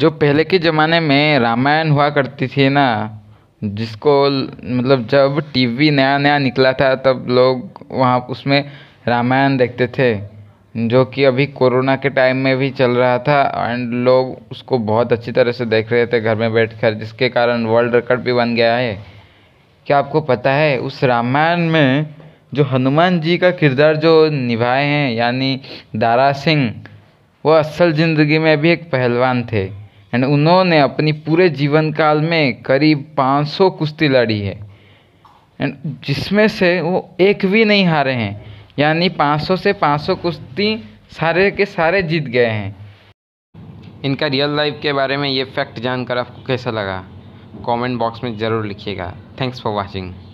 जो पहले के ज़माने में रामायण हुआ करती थी ना जिसको मतलब जब टीवी नया नया निकला था तब लोग वहाँ उसमें रामायण देखते थे जो कि अभी कोरोना के टाइम में भी चल रहा था एंड लोग उसको बहुत अच्छी तरह से देख रहे थे घर में बैठकर जिसके कारण वर्ल्ड रिकॉर्ड भी बन गया है क्या आपको पता है उस रामायण में जो हनुमान जी का किरदार जो निभाए हैं यानी दारा सिंह वो असल ज़िंदगी में भी एक पहलवान थे एंड उन्होंने अपनी पूरे जीवन काल में करीब 500 कुश्ती लड़ी है एंड जिसमें से वो एक भी नहीं हारे हैं यानी 500 से 500 कुश्ती सारे के सारे जीत गए हैं इनका रियल लाइफ के बारे में ये फैक्ट जानकर आपको कैसा लगा कमेंट बॉक्स में ज़रूर लिखिएगा थैंक्स फॉर वाचिंग